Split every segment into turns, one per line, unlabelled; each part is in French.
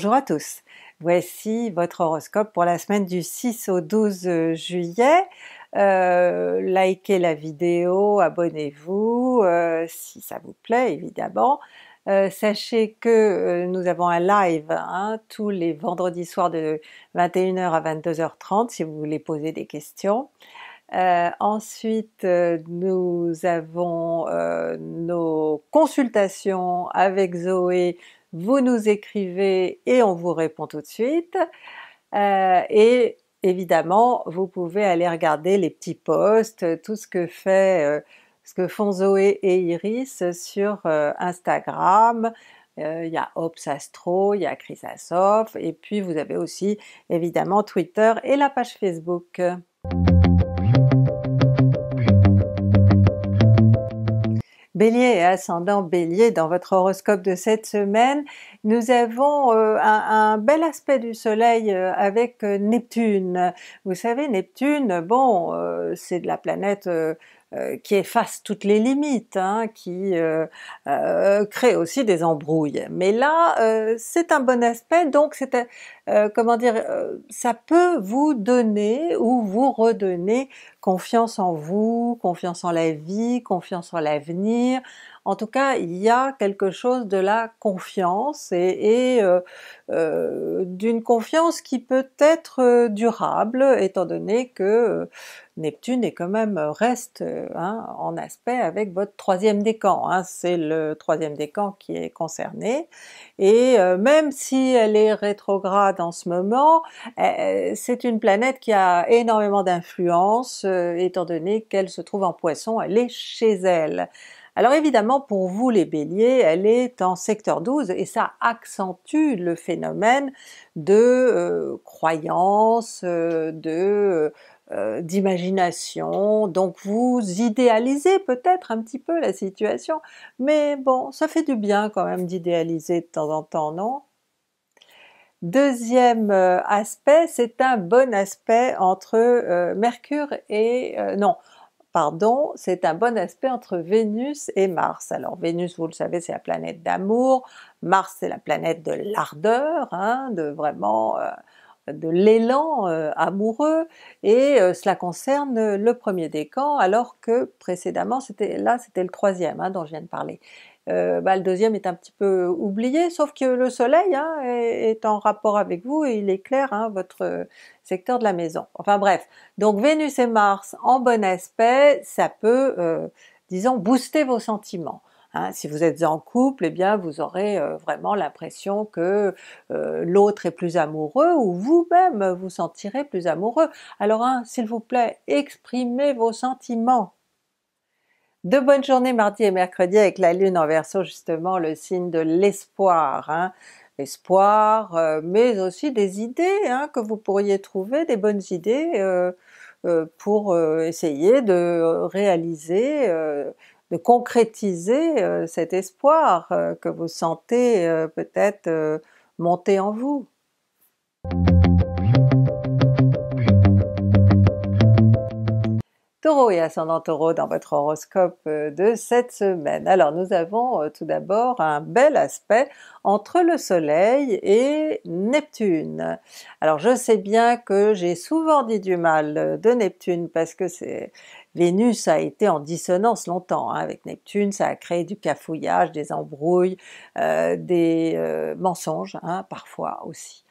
Bonjour à tous. Voici votre horoscope pour la semaine du 6 au 12 juillet. Euh, likez la vidéo, abonnez-vous euh, si ça vous plaît évidemment. Euh, sachez que nous avons un live hein, tous les vendredis soirs de 21h à 22h30 si vous voulez poser des questions. ensuite, nous avons nos consultations avec Zoé vous nous écrivez et on vous répond tout de suite. Euh, et évidemment, vous pouvez aller regarder les petits posts, tout ce que fait, euh, ce que font Zoé et Iris sur euh, Instagram. Il y a Ops Astro, il y a Chris Assoff, et puis vous avez aussi évidemment Twitter et la page Facebook. Bélier et ascendant Bélier dans votre horoscope de cette semaine, nous avons euh, un, bel aspect du soleil euh, avec euh, Neptune. Vous savez Neptune, bon, c'est de la planète euh, qui efface toutes les limites, hein, qui euh, euh, crée aussi des embrouilles. Mais là, c'est un bon aspect, donc c'est comment dire, ça peut vous donner ou vous redonner confiance en vous, confiance en la vie, confiance en l'avenir, en tout cas, il y a quelque chose de la confiance et, euh, euh, d'une confiance qui peut être euh, durable, étant donné que Neptune est quand même reste hein, en aspect avec votre troisième décan. Hein, c'est le troisième décan qui est concerné. Et même si elle est rétrograde en ce moment, c'est une planète qui a énormément d'influence, étant donné qu'elle se trouve en poisson, elle est chez elle. Alors évidemment, pour vous les béliers, elle est en secteur 12 et ça accentue le phénomène de euh, croyance, euh, de euh, d'imagination, donc vous idéalisez peut-être un petit peu la situation, mais bon, ça fait du bien quand même d'idéaliser de temps en temps, non? Deuxième aspect, c'est un bon aspect entre Mercure et... non, pardon, c'est un bon aspect entre Vénus et Mars. Alors Vénus, vous le savez, c'est la planète d'amour, Mars c'est la planète de l'ardeur, hein, de vraiment euh, de l'élan euh, amoureux, et euh, cela concerne le premier décan, alors que précédemment, c'était là c'était le troisième hein, dont je viens de parler. Euh, bah, le deuxième est un petit peu oublié, sauf que le soleil hein, est, en rapport avec vous et il éclaire hein, votre secteur de la maison. Enfin bref, donc Vénus et Mars en bon aspect, ça peut, euh, disons, booster vos sentiments. Hein. si vous êtes en couple, eh bien vous aurez euh, vraiment l'impression que l'autre est plus amoureux ou vous-même vous sentirez plus amoureux. Alors s'il vous plaît, exprimez vos sentiments, de bonnes journées mardi et mercredi avec la Lune en Verseau, justement le signe de l'espoir. Hein. Espoir, euh, mais aussi des idées hein, que vous pourriez trouver, des bonnes idées euh, euh, pour essayer de réaliser, de concrétiser cet espoir que vous sentez peut-être monter en vous. Taureau et ascendant Taureau dans votre horoscope euh, de cette semaine. Alors nous avons euh, tout d'abord un bel aspect entre le Soleil et Neptune. Alors je sais bien que j'ai souvent dit du mal de Neptune parce que c'est Vénus a été en dissonance longtemps hein, avec Neptune, ça a créé du cafouillage, des embrouilles, euh, des mensonges hein, parfois aussi.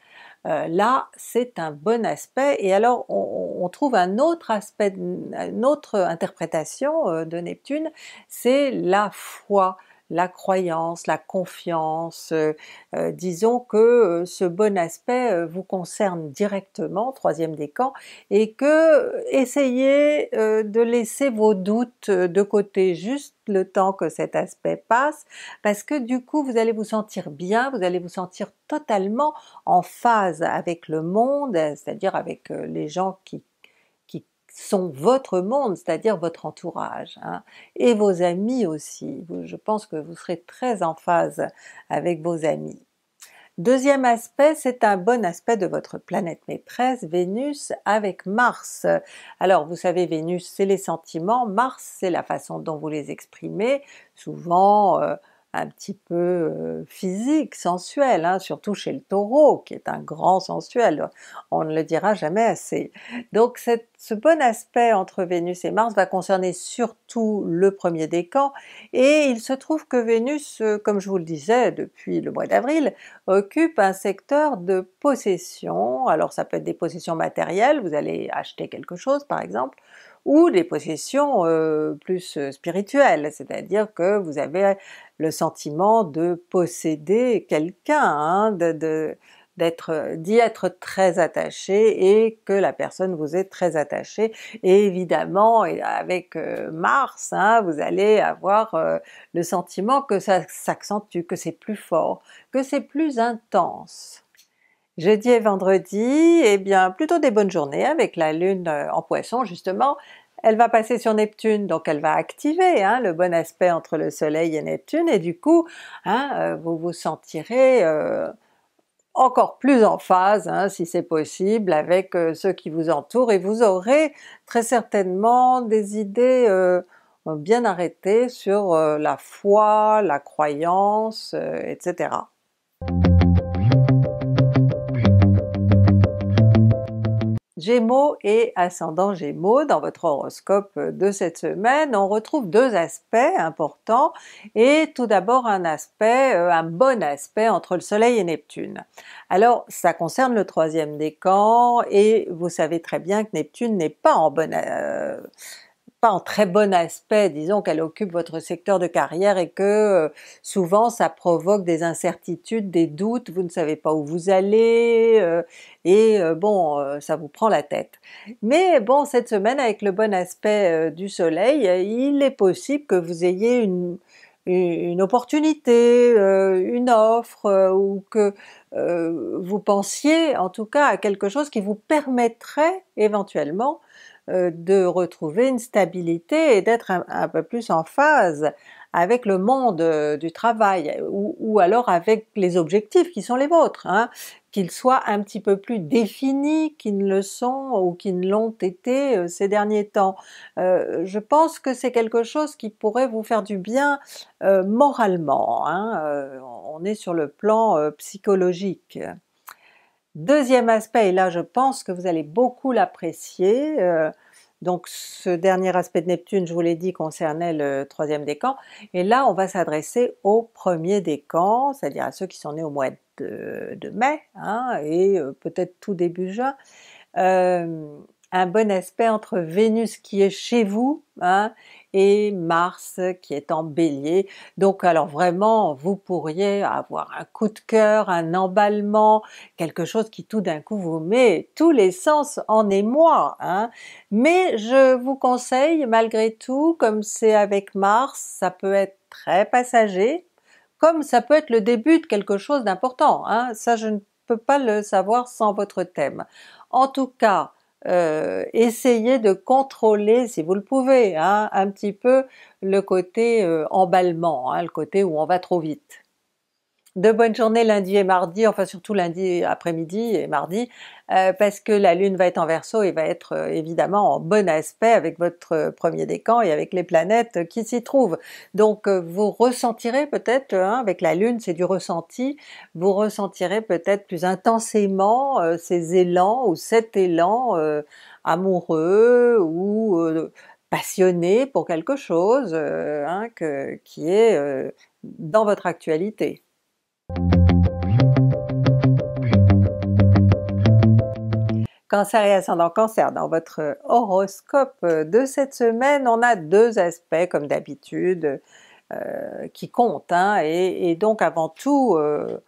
Euh, là, c'est un bon aspect. Et alors, on trouve un autre aspect, une autre interprétation euh, de Neptune, c'est la foi la croyance, la confiance. Euh, euh, disons que euh, ce bon aspect vous concerne directement, troisième décan, et que essayez de laisser vos doutes de côté juste le temps que cet aspect passe, parce que du coup vous allez vous sentir bien, vous allez vous sentir totalement en phase avec le monde, c'est-à-dire avec les gens qui sont votre monde, c'est-à-dire votre entourage, hein, et vos amis aussi. Je pense que vous serez très en phase avec vos amis. Deuxième aspect, c'est un bon aspect de votre planète maîtresse, Vénus avec Mars. Alors vous savez, Vénus c'est les sentiments, Mars c'est la façon dont vous les exprimez, souvent euh, un petit peu euh, physique, sensuel, hein, surtout chez le taureau qui est un grand sensuel, on ne le dira jamais assez. Donc ce bon aspect entre Vénus et Mars va concerner surtout le premier décan et il se trouve que Vénus, euh, comme je vous le disais depuis le mois d'avril, occupe un secteur de possession, alors ça peut être des possessions matérielles, vous allez acheter quelque chose par exemple, ou des possessions euh, plus euh, spirituelles, c'est-à-dire que vous avez le sentiment de posséder quelqu'un, hein, d'y être très attaché et que la personne vous est très attachée. Et évidemment, avec euh, Mars, hein, vous allez avoir le sentiment que ça s'accentue, que c'est plus fort, que c'est plus intense. Jeudi et vendredi, eh bien plutôt des bonnes journées avec la lune en poisson justement, elle va passer sur Neptune, donc elle va activer hein, le bon aspect entre le Soleil et Neptune, et du coup, hein, euh, vous vous sentirez euh, encore plus en phase, hein, si c'est possible, avec euh, ceux qui vous entourent, et vous aurez très certainement des idées bien arrêtées sur la foi, la croyance, etc. Gémeaux et ascendant Gémeaux, dans votre horoscope de cette semaine, on retrouve deux aspects importants et tout d'abord un aspect, euh, un bon aspect entre le Soleil et Neptune. Alors ça concerne le troisième décan et vous savez très bien que Neptune n'est pas en bonne... Euh, pas en très bon aspect, disons qu'elle occupe votre secteur de carrière et que euh, souvent ça provoque des incertitudes, des doutes, vous ne savez pas où vous allez euh, et euh, bon, ça vous prend la tête. Mais bon, cette semaine avec le bon aspect du soleil, il est possible que vous ayez une, une opportunité, une offre, ou que vous pensiez en tout cas à quelque chose qui vous permettrait éventuellement euh, de retrouver une stabilité et d'être un, peu plus en phase avec le monde euh, du travail ou, alors avec les objectifs qui sont les vôtres, hein. qu'ils soient un petit peu plus définis qu'ils ne le sont ou qu'ils ne l'ont été euh, ces derniers temps. je pense que c'est quelque chose qui pourrait vous faire du bien moralement, hein, on est sur le plan psychologique. Deuxième aspect, et là je pense que vous allez beaucoup l'apprécier, euh, donc ce dernier aspect de Neptune, je vous l'ai dit, concernait le troisième décan, et là on va s'adresser au premier décan, c'est-à-dire à ceux qui sont nés au mois de, mai, hein, et euh, peut-être tout début juin. Euh, un bon aspect entre Vénus qui est chez vous hein, et Mars qui est en Bélier. Donc alors vraiment, vous pourriez avoir un coup de cœur, un emballement, quelque chose qui tout d'un coup vous met tous les sens en émoi. Hein. Mais je vous conseille malgré tout, comme c'est avec Mars, ça peut être très passager, comme ça peut être le début de quelque chose d'important. Hein. Ça, je ne peux pas le savoir sans votre thème. En tout cas, euh, essayez de contrôler, si vous le pouvez, hein, un petit peu le côté euh, emballement, hein, le côté où on va trop vite de bonnes journées lundi et mardi, enfin surtout lundi après-midi et mardi, euh, parce que la Lune va être en Verseau et va être euh, évidemment en bon aspect avec votre euh, premier décan et avec les planètes qui s'y trouvent. Donc vous ressentirez peut-être, hein, avec la Lune c'est du ressenti, vous ressentirez peut-être plus intensément ces élans ou cet élan amoureux ou passionné pour quelque chose hein, qui est dans votre actualité. Cancer et ascendant Cancer, dans votre horoscope de cette semaine, on a deux aspects comme d'habitude euh, qui comptent, hein, et, donc avant tout euh,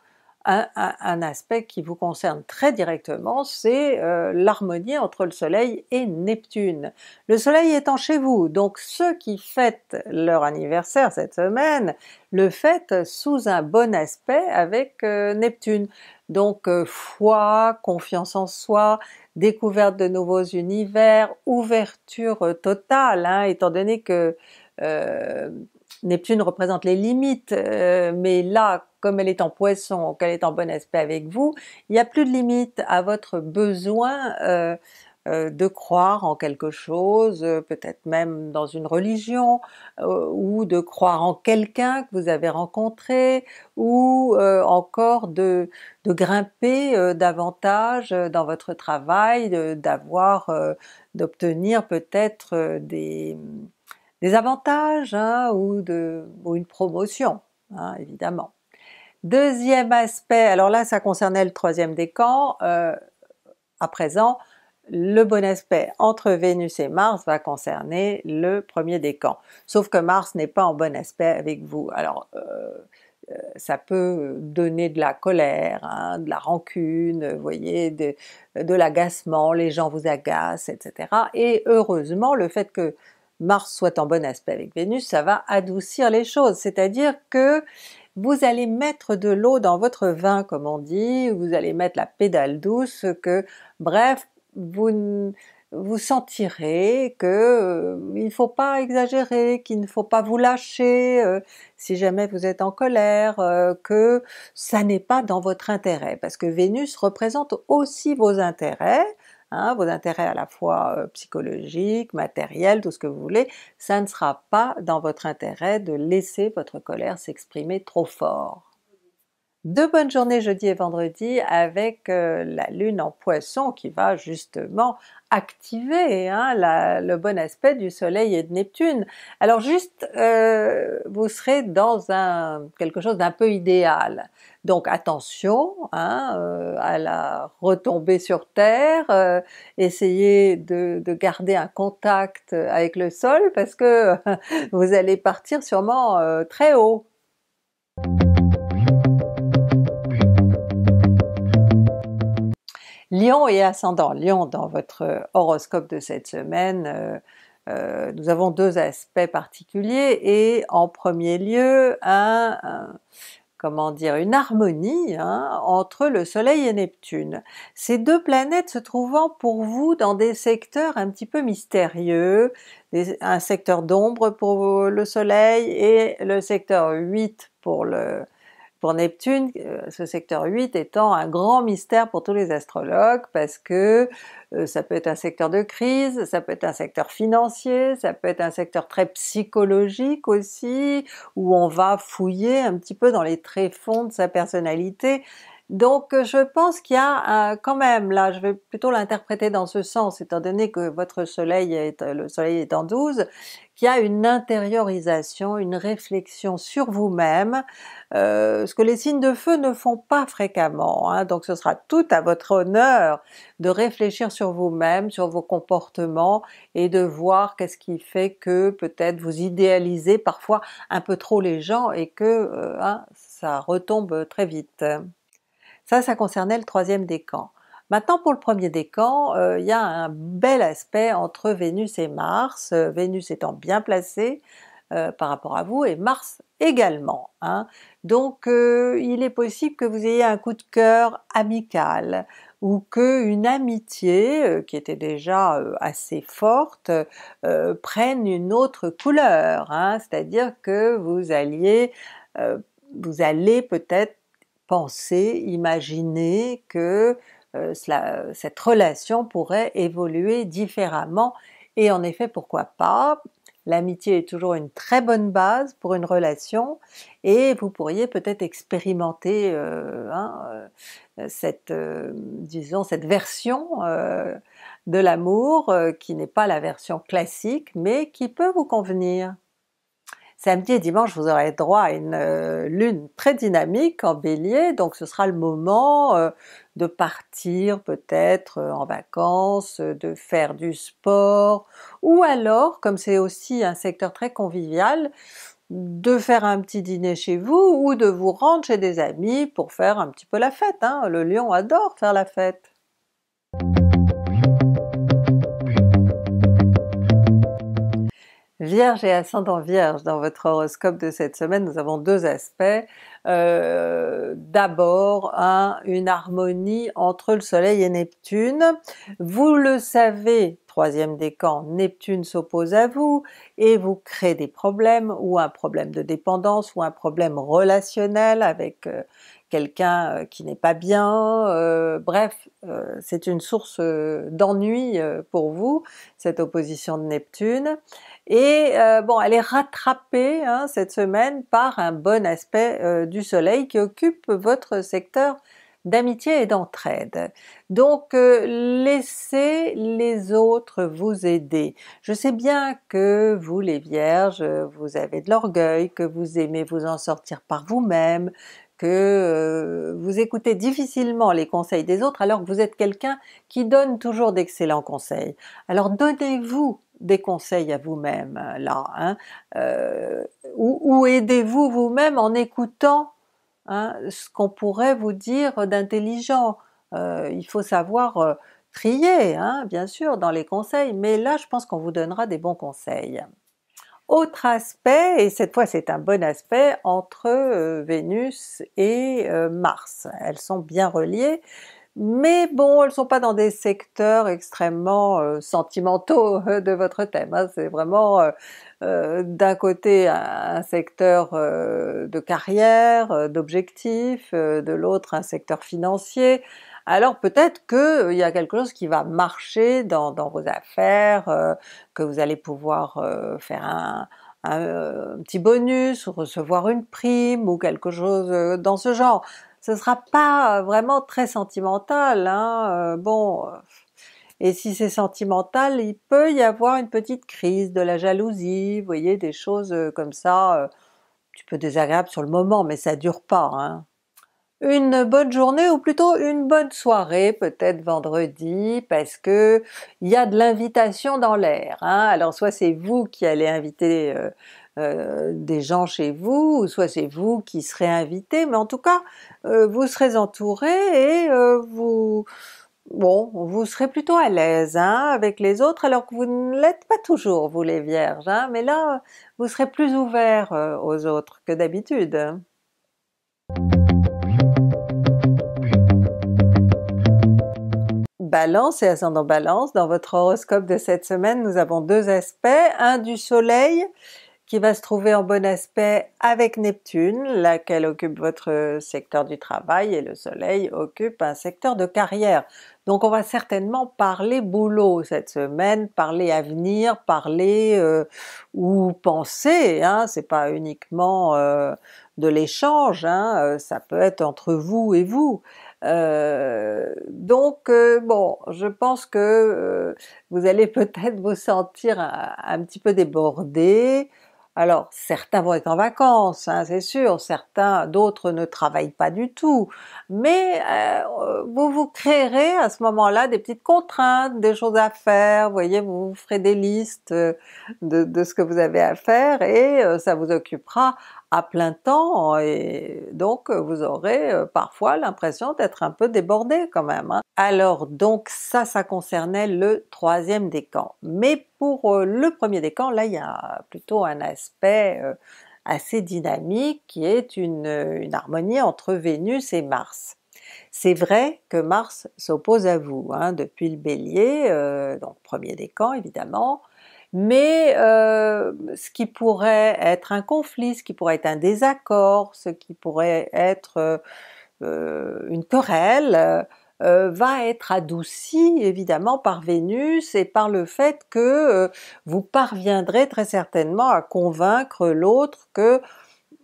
un, aspect qui vous concerne très directement, c'est euh, l'harmonie entre le Soleil et Neptune. Le Soleil étant chez vous, donc ceux qui fêtent leur anniversaire cette semaine le fêtent sous un bon aspect avec euh, Neptune. Donc euh, foi, confiance en soi, découverte de nouveaux univers, ouverture totale, hein, étant donné que Neptune représente les limites, mais là, comme elle est en poisson, qu'elle est en bon aspect avec vous, il n'y a plus de limite à votre besoin euh, euh, de croire en quelque chose, euh, peut-être même dans une religion, ou de croire en quelqu'un que vous avez rencontré, ou encore de, grimper davantage dans votre travail, d'avoir, d'obtenir peut-être des, avantages hein, ou, de, une promotion, hein, évidemment. Deuxième aspect, alors là ça concernait le troisième décan, euh, à présent le bon aspect entre Vénus et Mars va concerner le premier décan, sauf que Mars n'est pas en bon aspect avec vous. Alors euh, euh ça peut donner de la colère, hein, de la rancune, vous voyez, de, de l'agacement, les gens vous agacent, etc. Et heureusement, le fait que Mars soit en bon aspect avec Vénus, ça va adoucir les choses, c'est-à-dire que vous allez mettre de l'eau dans votre vin comme on dit, vous allez mettre la pédale douce, que bref, vous, vous sentirez que euh, il ne faut pas exagérer, qu'il ne faut pas vous lâcher euh, si jamais vous êtes en colère, euh, que ça n'est pas dans votre intérêt, parce que Vénus représente aussi vos intérêts, Hein, vos intérêts à la fois euh, psychologiques, matériels, tout ce que vous voulez, ça ne sera pas dans votre intérêt de laisser votre colère s'exprimer trop fort. Deux bonnes journées jeudi et vendredi avec euh, la Lune en Poisson qui va justement activer hein, le bon aspect du Soleil et de Neptune. Alors juste, euh, vous serez dans quelque chose d'un peu idéal. Donc attention hein, euh, à la retomber sur Terre, essayez de, garder un contact avec le sol parce que vous allez partir sûrement très haut. Lion et ascendant. Lion, dans votre euh, horoscope de cette semaine, euh, euh, nous avons deux aspects particuliers et en premier lieu un, comment dire, une harmonie hein, entre le Soleil et Neptune. Ces deux planètes se trouvant pour vous dans des secteurs un petit peu mystérieux, un secteur d'ombre pour le Soleil et le secteur 8 pour le, pour Neptune, euh, ce secteur 8 étant un grand mystère pour tous les astrologues parce que euh, ça peut être un secteur de crise, ça peut être un secteur financier, ça peut être un secteur très psychologique aussi, où on va fouiller un petit peu dans les tréfonds de sa personnalité. Donc euh, je pense qu'il y a euh, quand même, là je vais plutôt l'interpréter dans ce sens, étant donné que votre soleil est, euh, le soleil est en 12, qu'il y a une intériorisation, une réflexion sur vous-même, ce que les signes de feu ne font pas fréquemment, hein. donc ce sera tout à votre honneur de réfléchir sur vous-même, sur vos comportements et de voir qu'est-ce qui fait que peut-être vous idéalisez parfois un peu trop les gens et que hein, ça retombe très vite. Ça, ça concernait le troisième décan. Maintenant pour le premier décan, euh, il y a un bel aspect entre Vénus et Mars, euh, Vénus étant bien placée euh, par rapport à vous et Mars également. Hein. Donc il est possible que vous ayez un coup de cœur amical ou qu'une une amitié qui était déjà assez forte prenne une autre couleur, hein. c'est-à-dire que vous alliez vous allez peut-être penser, imaginer que euh, euh, cette relation pourrait évoluer différemment. Et en effet, pourquoi pas L'amitié est toujours une très bonne base pour une relation et vous pourriez peut-être expérimenter euh, hein, disons, cette version de l'amour qui n'est pas la version classique mais qui peut vous convenir. Samedi et dimanche, vous aurez droit à une euh, lune très dynamique en bélier, donc ce sera le moment euh, de partir peut-être euh, en vacances, de faire du sport, ou alors, comme c'est aussi un secteur très convivial, de faire un petit dîner chez vous ou de vous rendre chez des amis pour faire un petit peu la fête. Hein. Le lion adore faire la fête. Vierge et ascendant Vierge, dans votre horoscope de cette semaine, nous avons deux aspects. Euh, d'abord, une harmonie entre le Soleil et Neptune. Vous le savez, troisième décan, Neptune s'oppose à vous et vous crée des problèmes ou un problème de dépendance ou un problème relationnel avec euh, quelqu'un euh, qui n'est pas bien. Euh, bref, euh, c'est une source d'ennui pour vous, cette opposition de Neptune. Et bon, elle est rattrapée hein, cette semaine par un bon aspect du Soleil qui occupe votre secteur d'amitié et d'entraide. Donc laissez les autres vous aider. Je sais bien que vous les Vierges, vous avez de l'orgueil, que vous aimez vous en sortir par vous-même, que euh, vous écoutez difficilement les conseils des autres alors que vous êtes quelqu'un qui donne toujours d'excellents conseils. Alors donnez-vous des conseils à vous-même euh, là, hein, euh, ou, aidez-vous vous-même en écoutant hein, ce qu'on pourrait vous dire d'intelligent. il faut savoir trier, hein, bien sûr, dans les conseils, mais là je pense qu'on vous donnera des bons conseils autre aspect, et cette fois c'est un bon aspect, entre euh, Vénus et euh, Mars. Elles sont bien reliées, mais bon, elles ne sont pas dans des secteurs extrêmement euh, sentimentaux de votre thème, hein. c'est vraiment d'un côté un, secteur de carrière, d'objectifs, de l'autre un secteur financier, alors peut-être qu'il euh, y a quelque chose qui va marcher dans, vos affaires, euh, que vous allez pouvoir euh, faire un, petit bonus ou recevoir une prime ou quelque chose dans ce genre. Ce ne sera pas vraiment très sentimental, hein, bon... Et si c'est sentimental, il peut y avoir une petite crise, de la jalousie, vous voyez, des choses comme ça, un petit peu désagréables sur le moment, mais ça ne dure pas. Hein une bonne journée ou plutôt une bonne soirée peut-être vendredi parce que il y a de l'invitation dans l'air. Hein. Alors soit c'est vous qui allez inviter euh, euh, des gens chez vous, ou soit c'est vous qui serez invité, mais en tout cas euh, vous serez entouré et vous bon, vous serez plutôt à l'aise hein, avec les autres, alors que vous ne l'êtes pas toujours vous les Vierges, hein. mais là vous serez plus ouvert aux autres que d'habitude. Balance et ascendant Balance, dans votre horoscope de cette semaine, nous avons deux aspects, un du Soleil qui va se trouver en bon aspect avec Neptune, laquelle occupe votre secteur du travail et le Soleil occupe un secteur de carrière. Donc on va certainement parler boulot cette semaine, parler avenir, parler euh, ou penser, hein, c'est pas uniquement euh, de l'échange, hein. euh, ça peut être entre vous et vous. Euh, donc euh, bon, je pense que euh, vous allez peut-être vous sentir un, petit peu débordé, alors certains vont être en vacances, hein, c'est sûr, certains, d'autres ne travaillent pas du tout, mais euh, vous vous créerez à ce moment-là des petites contraintes, des choses à faire, vous voyez, vous, vous ferez des listes euh, de, ce que vous avez à faire et euh, ça vous occupera à plein temps et donc vous aurez parfois l'impression d'être un peu débordé quand même. Hein. Alors donc ça, ça concernait le troisième décan. Mais pour euh, le premier décan, là il y a plutôt un aspect euh, assez dynamique qui est euh, une, harmonie entre Vénus et Mars. C'est vrai que Mars s'oppose à vous hein, depuis le Bélier, donc premier décan évidemment, mais ce qui pourrait être un conflit, ce qui pourrait être un désaccord, ce qui pourrait être une querelle, euh, va être adouci évidemment par Vénus et par le fait que euh, vous parviendrez très certainement à convaincre l'autre que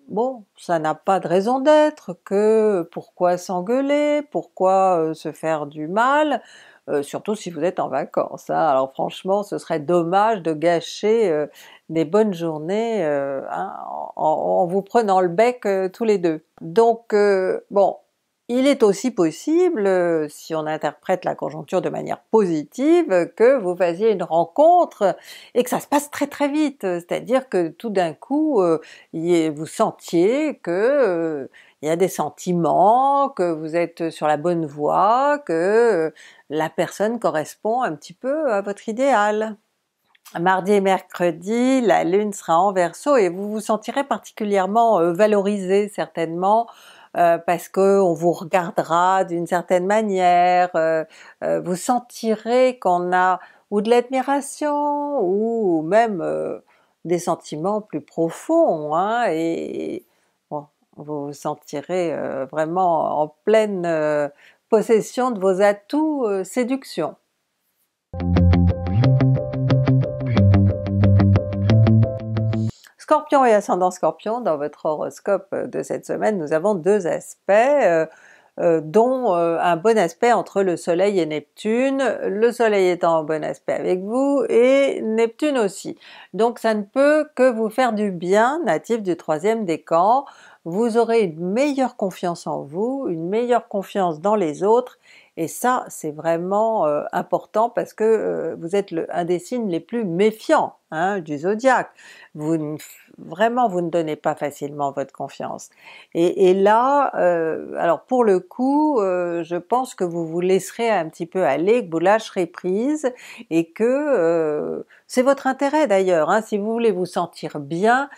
bon, ça n'a pas de raison d'être, que pourquoi s'engueuler, pourquoi euh, se faire du mal, surtout si vous êtes en vacances. Hein. Alors franchement, ce serait dommage de gâcher des bonnes journées hein, en, vous prenant le bec tous les deux. Donc bon, il est aussi possible, euh, si on interprète la conjoncture de manière positive, que vous fassiez une rencontre et que ça se passe très très vite, c'est-à-dire que tout d'un coup, euh, vous sentiez que il euh, y a des sentiments, que vous êtes sur la bonne voie, que la personne correspond un petit peu à votre idéal. Mardi et mercredi, la Lune sera en Verseau et vous vous sentirez particulièrement valorisé certainement euh, parce que vous regardera d'une certaine manière, euh, euh, vous sentirez qu'on a ou de l'admiration ou même des sentiments plus profonds, hein, et vous vous sentirez vraiment en pleine possession de vos atouts séduction. Scorpion et ascendant Scorpion, dans votre horoscope euh, de cette semaine, nous avons deux aspects, euh, euh, dont un bon aspect entre le Soleil et Neptune, le Soleil étant en bon aspect avec vous et Neptune aussi. Donc ça ne peut que vous faire du bien, natif du troisième décan, vous aurez une meilleure confiance en vous, une meilleure confiance dans les autres, et ça c'est vraiment important parce que vous êtes un des signes les plus méfiants hein, du zodiaque. Vous vraiment vous ne donnez pas facilement votre confiance. Et, là, euh, alors pour le coup, euh, je pense que vous vous laisserez un petit peu aller, que vous lâcherez prise et que euh, c'est votre intérêt d'ailleurs. Hein, si vous voulez vous sentir bien,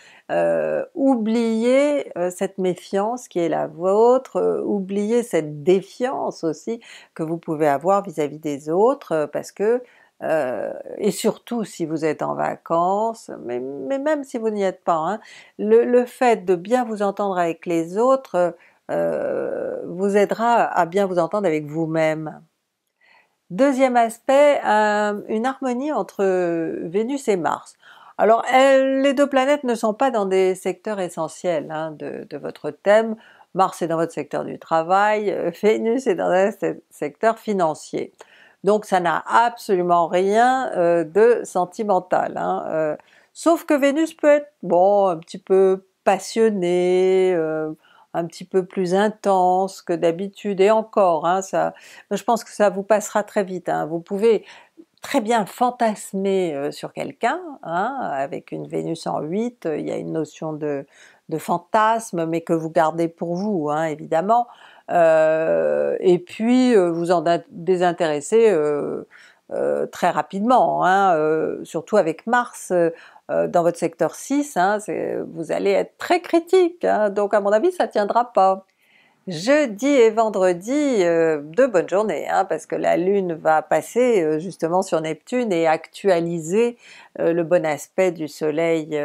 oubliez cette méfiance qui est la vôtre, oubliez cette défiance aussi que vous pouvez avoir vis à -vis des autres parce que euh, et surtout si vous êtes en vacances, mais, même si vous n'y êtes pas, hein, le, fait de bien vous entendre avec les autres euh, vous aidera à bien vous entendre avec vous-même. Deuxième aspect, euh, une harmonie entre Vénus et Mars. Alors les deux planètes ne sont pas dans des secteurs essentiels hein, de, de, votre thème, Mars est dans votre secteur du travail, Vénus est dans un secteur financier. Donc ça n'a absolument rien euh, de sentimental. Hein, euh. sauf que Vénus peut être bon, un petit peu passionnée, euh, un petit peu plus intense que d'habitude, et encore, hein, ça, je pense que ça vous passera très vite. Hein. vous pouvez très bien fantasmer sur quelqu'un, avec une Vénus en 8, il y a une notion de, de fantasme, mais que vous gardez pour vous, évidemment. Euh, et puis euh, vous en désintéressez euh, très rapidement, hein, surtout avec Mars dans votre secteur 6, hein, vous allez être très critique, hein. donc à mon avis ça tiendra pas. Jeudi et vendredi, deux bonnes journées, parce que la Lune va passer justement sur Neptune et actualiser le bon aspect du Soleil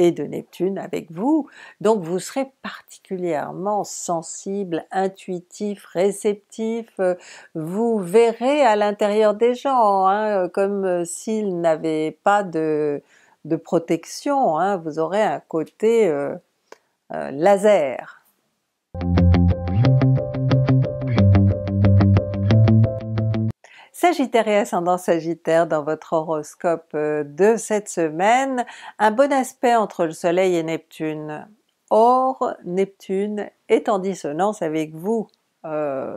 et de Neptune avec vous, donc vous serez particulièrement sensible, intuitif, réceptif, vous verrez à l'intérieur des gens, hein, comme euh, s'ils n'avaient pas de, protection, hein. vous aurez un côté euh, euh, laser, Sagittaire et ascendant Sagittaire dans votre horoscope euh, de cette semaine, un bon aspect entre le Soleil et Neptune. Or, Neptune est en dissonance avec vous euh,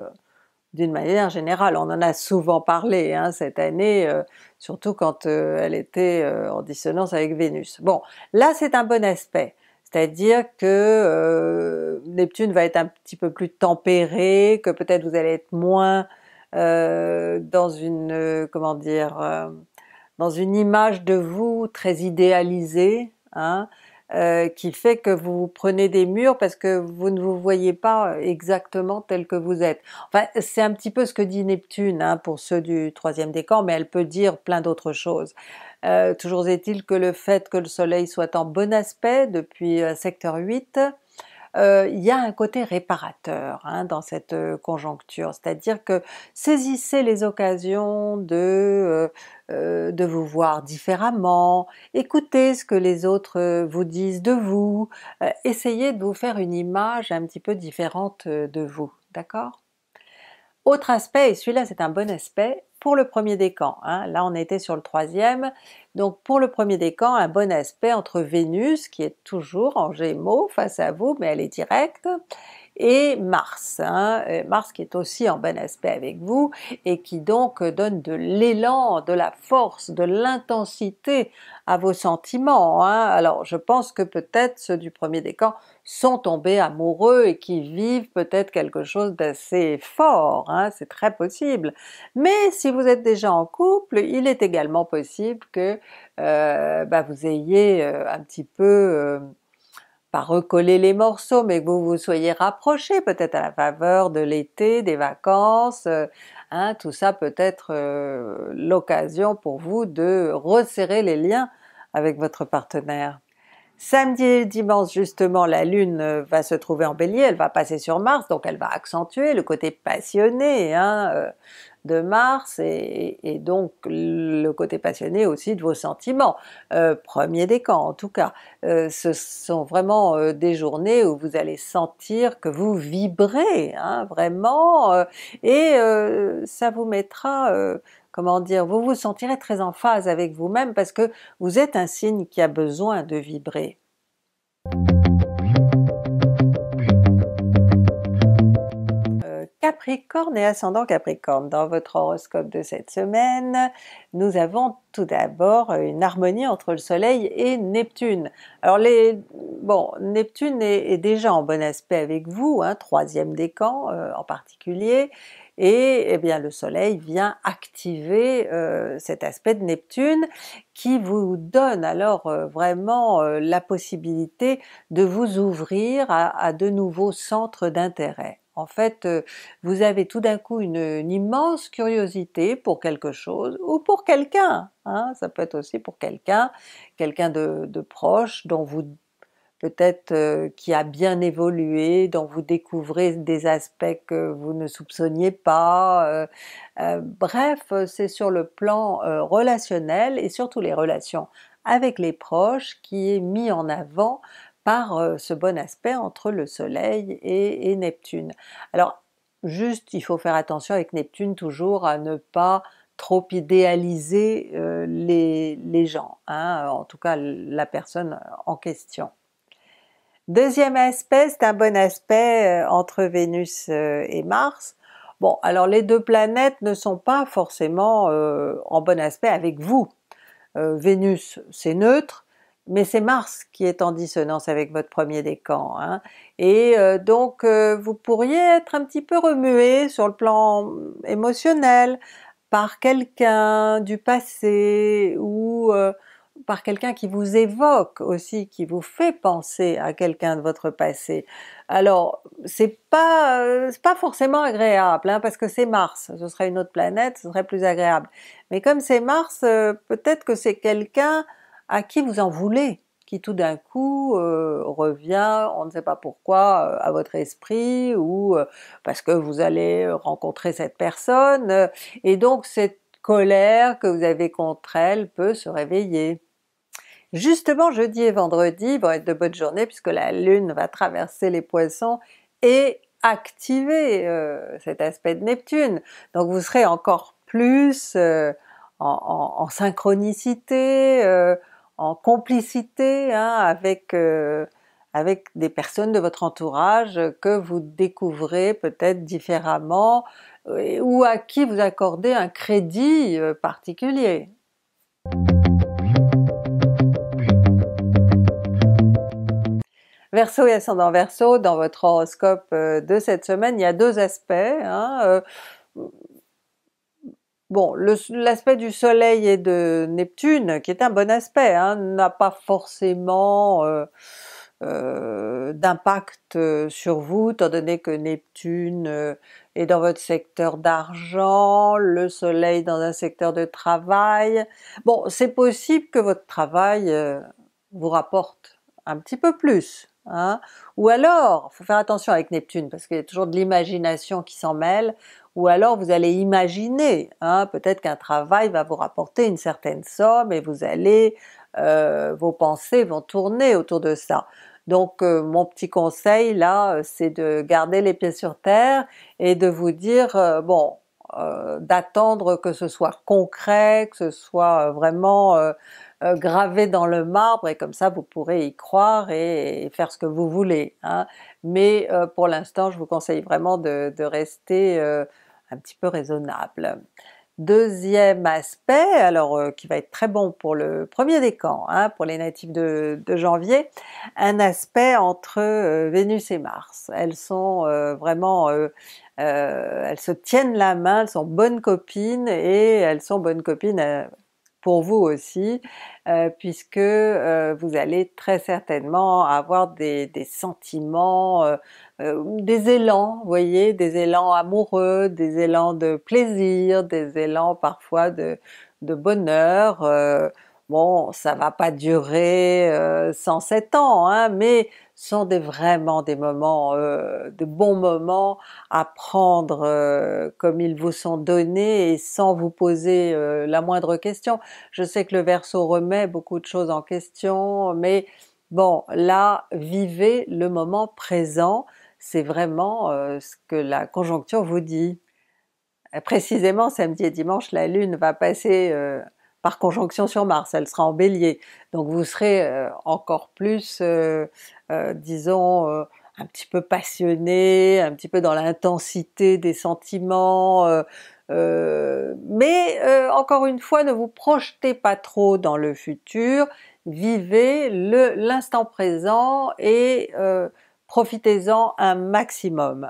d'une manière générale. On en a souvent parlé hein, cette année, euh, surtout quand elle était en dissonance avec Vénus. Bon, là c'est un bon aspect. C'est-à-dire que Neptune va être un petit peu plus tempéré, que peut-être vous allez être moins euh, dans une euh, comment dire euh, dans une image de vous très idéalisée hein, qui fait que vous prenez des murs parce que vous ne vous voyez pas exactement tel que vous êtes. Enfin, c'est un petit peu ce que dit Neptune hein, pour ceux du troisième décan, mais elle peut dire plein d'autres choses. toujours est-il que le fait que le Soleil soit en bon aspect depuis secteur 8, euh, il y a un côté réparateur hein, dans cette euh, conjoncture, c'est-à-dire que saisissez les occasions de, euh, de vous voir différemment, écoutez ce que les autres vous disent de vous, essayez de vous faire une image un petit peu différente de vous, d'accord Autre aspect, et celui-là c'est un bon aspect, pour le premier décan, hein, là on était sur le troisième, donc pour le premier décan, un bon aspect entre Vénus, qui est toujours en Gémeaux face à vous, mais elle est directe, et Mars. Hein. Mars qui est aussi en bon aspect avec vous et qui donc donne de l'élan, de la force, de l'intensité à vos sentiments. Hein. Alors je pense que peut-être ceux du premier décan sont tombés amoureux et qui vivent peut-être quelque chose d'assez fort, hein. c'est très possible. Mais si vous êtes déjà en couple, il est également possible que euh, bah, vous ayez euh, un petit peu... Euh, pas recoller les morceaux, mais que vous vous soyez rapprochés peut-être à la faveur de l'été, des vacances, euh, hein, tout ça peut être euh, l'occasion pour vous de resserrer les liens avec votre partenaire. Samedi et dimanche, justement, la Lune euh, va se trouver en Bélier, elle va passer sur Mars, donc elle va accentuer le côté passionné hein, euh, de Mars et, donc le côté passionné aussi de vos sentiments, euh, premier décan en tout cas. ce sont vraiment des journées où vous allez sentir que vous vibrez hein, vraiment et ça vous mettra comment dire, vous vous sentirez très en phase avec vous-même parce que vous êtes un signe qui a besoin de vibrer. Euh, Capricorne et ascendant Capricorne. Dans votre horoscope de cette semaine, nous avons tout d'abord une harmonie entre le Soleil et Neptune. Alors les, bon, Neptune est, déjà en bon aspect avec vous, hein, troisième décan euh, en particulier, et eh bien le Soleil vient activer euh, cet aspect de Neptune qui vous donne alors euh, vraiment euh, la possibilité de vous ouvrir à, de nouveaux centres d'intérêt. En fait, vous avez tout d'un coup une, immense curiosité pour quelque chose ou pour quelqu'un. Hein, ça peut être aussi pour quelqu'un, quelqu'un de proche dont vous peut-être euh, qui a bien évolué, dont vous découvrez des aspects que vous ne soupçonniez pas. Euh, euh, bref, c'est sur le plan relationnel et surtout les relations avec les proches qui est mis en avant par ce bon aspect entre le Soleil et, Neptune. Alors juste, il faut faire attention avec Neptune toujours à ne pas trop idéaliser les, gens, hein, en tout cas la personne en question. Deuxième aspect, c'est un bon aspect euh, entre Vénus euh, et Mars. Bon, alors les deux planètes ne sont pas forcément euh, en bon aspect avec vous. Vénus, c'est neutre, mais c'est Mars qui est en dissonance avec votre premier décan. Hein. Et donc vous pourriez être un petit peu remué sur le plan émotionnel par quelqu'un du passé ou par quelqu'un qui vous évoque aussi, qui vous fait penser à quelqu'un de votre passé. Alors, c'est pas euh, pas forcément agréable, hein, parce que c'est Mars. Ce serait une autre planète, ce serait plus agréable. Mais comme c'est Mars, euh, peut-être que c'est quelqu'un à qui vous en voulez, qui tout d'un coup euh, revient, on ne sait pas pourquoi, à votre esprit ou parce que vous allez rencontrer cette personne. et donc cette colère que vous avez contre elle peut se réveiller. Justement, jeudi et vendredi vont être de bonnes journées puisque la Lune va traverser les Poissons et activer euh, cet aspect de Neptune. Donc vous serez encore plus euh, en, synchronicité, euh, en complicité hein, avec avec des personnes de votre entourage que vous découvrez peut-être différemment ou à qui vous accordez un crédit particulier. Verseau et ascendant Verseau, dans votre horoscope euh, de cette semaine, il y a deux aspects. Hein, euh, bon, l'aspect du Soleil et de Neptune, qui est un bon aspect, hein, n'a pas forcément euh, d'impact sur vous, étant donné que Neptune est dans votre secteur d'argent, le Soleil dans un secteur de travail. Bon, c'est possible que votre travail vous rapporte un petit peu plus, Hein. ou alors, faut faire attention avec Neptune parce qu'il y a toujours de l'imagination qui s'en mêle. Ou alors vous allez imaginer, hein, peut-être qu'un travail va vous rapporter une certaine somme et vous allez, euh, vos pensées vont tourner autour de ça. Donc euh, mon petit conseil là, euh, c'est de garder les pieds sur terre et de vous dire bon, d'attendre que ce soit concret, que ce soit vraiment euh, gravé dans le marbre et comme ça vous pourrez y croire et, faire ce que vous voulez. Hein. Mais euh, pour l'instant, je vous conseille vraiment de, rester euh, un petit peu raisonnable. Deuxième aspect, alors qui va être très bon pour le premier décan, hein, pour les natifs de, janvier, un aspect entre Vénus et Mars. Elles sont vraiment, elles se tiennent la main, elles sont bonnes copines et elles sont bonnes copines pour vous aussi, euh, puisque euh, vous allez très certainement avoir des, sentiments, euh, des élans, vous voyez, des élans amoureux, des élans de plaisir, des élans parfois de bonheur, Bon, ça va pas durer 107 euh, ans, hein, mais ce sont des, vraiment des moments, euh, de bons moments à prendre euh, comme ils vous sont donnés et sans vous poser la moindre question. Je sais que le Verseau remet beaucoup de choses en question, mais bon, là, vivez le moment présent, c'est vraiment ce que la conjoncture vous dit. Précisément samedi et dimanche, la Lune va passer par conjonction sur Mars, elle sera en bélier, donc vous serez euh, encore plus, euh, euh, disons, un petit peu passionné, un petit peu dans l'intensité des sentiments, mais encore une fois, ne vous projetez pas trop dans le futur, vivez l'instant présent et profitez-en un maximum.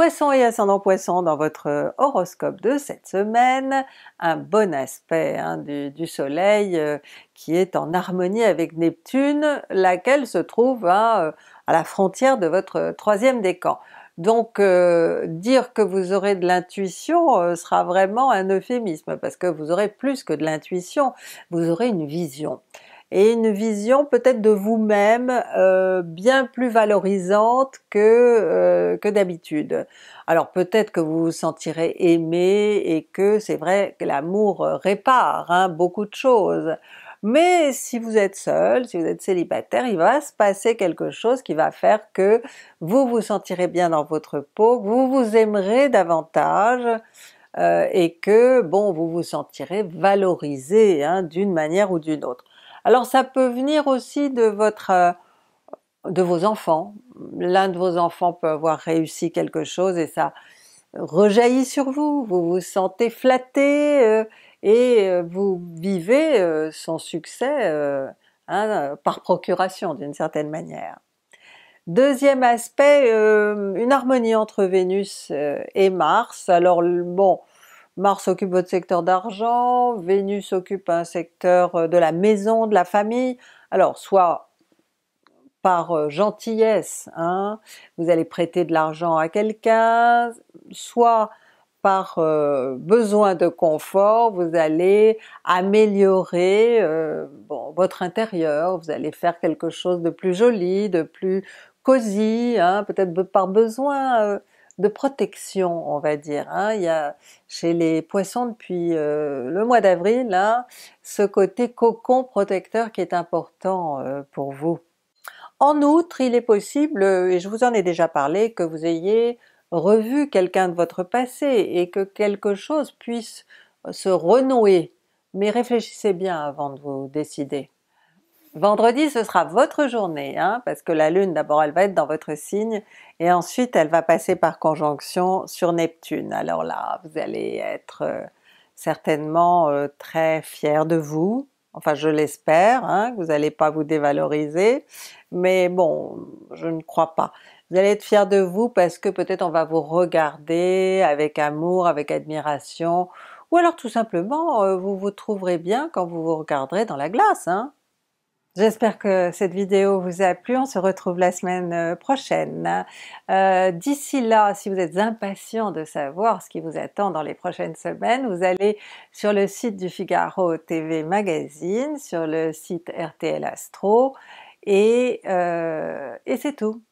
Poisson et ascendant Poisson dans votre euh, horoscope de cette semaine, un bon aspect hein, du, soleil euh, qui est en harmonie avec Neptune, laquelle se trouve hein, euh, à la frontière de votre troisième décan. Donc dire que vous aurez de l'intuition sera vraiment un euphémisme, parce que vous aurez plus que de l'intuition, vous aurez une vision et une vision peut-être de vous-même euh, bien plus valorisante que, euh, que d'habitude. Alors peut-être que vous vous sentirez aimé et que c'est vrai que l'amour euh, répare hein, beaucoup de choses. Mais si vous êtes seul, si vous êtes célibataire, il va se passer quelque chose qui va faire que vous vous sentirez bien dans votre peau, vous vous aimerez davantage, et que bon vous vous sentirez valorisé hein, d'une manière ou d'une autre. Alors ça peut venir aussi de votre euh, de vos enfants. L'un de vos enfants peut avoir réussi quelque chose et ça rejaillit sur vous. Vous vous sentez flatté euh, et euh, vous vivez son succès hein, par procuration d'une certaine manière. Deuxième aspect, une harmonie entre Vénus et Mars. Alors bon, Mars occupe votre secteur d'argent, Vénus occupe un secteur euh, de la maison, de la famille. Alors soit par euh, gentillesse, hein, vous allez prêter de l'argent à quelqu'un, soit par euh, besoin de confort, vous allez améliorer votre intérieur, vous allez faire quelque chose de plus joli, de plus cosy, hein, peut-être par besoin de protection, on va dire. Hein. Il y a chez les poissons depuis euh, le mois d'avril, ce côté cocon protecteur qui est important euh, pour vous. En outre, il est possible, euh, et je vous en ai déjà parlé, que vous ayez revu quelqu'un de votre passé et que quelque chose puisse se renouer. Mais réfléchissez bien avant de vous décider. Vendredi, ce sera votre journée, hein, parce que la Lune, d'abord elle va être dans votre signe, et ensuite elle va passer par conjonction sur Neptune. Alors là, vous allez être euh, certainement euh, très fier de vous, enfin je l'espère, hein, vous n'allez pas vous dévaloriser, mais bon, je ne crois pas. Vous allez être fier de vous parce que peut-être on va vous regarder avec amour, avec admiration, ou alors tout simplement euh, vous vous trouverez bien quand vous vous regarderez dans la glace, hein J'espère que cette vidéo vous a plu, on se retrouve la semaine euh, prochaine. Euh, d'ici là, si vous êtes impatient de savoir ce qui vous attend dans les prochaines semaines, vous allez sur le site du Figaro TV Magazine, sur le site RTL Astro, euh, et c'est tout.